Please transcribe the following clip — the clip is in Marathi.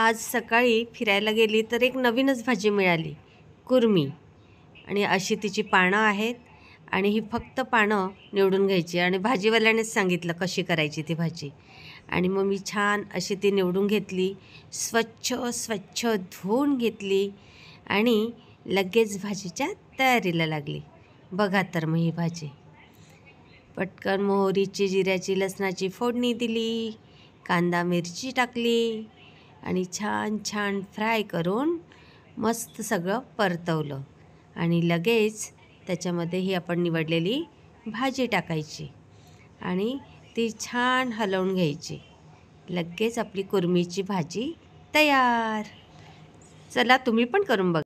आज सकाळी फिरायला गेली तर एक नवीनच भाजी मिळाली कुर्मी आणि अशी तिची पानं आहेत आणि ही फक्त पानं निवडून घ्यायची आणि भाजीवाल्यानेच सांगितलं कशी करायची ती भाजी आणि मग मी छान अशी ती निवडून घेतली स्वच्छ स्वच्छ धुवून घेतली आणि लगेच भाजीच्या तयारीला लागली बघा तर मग ही भाजी पटकन मोहरीची जिऱ्याची लसणाची फोडणी दिली कांदा मिरची टाकली आणि छान छान फ्राय करून मस्त सगळं परतवलं आणि लगेच त्याच्यामध्ये ही आपण निवडलेली भाजी टाकायची आणि ती छान हलवून घ्यायची लगेच आपली कुर्मीची भाजी तयार चला तुम्ही पण करून बघा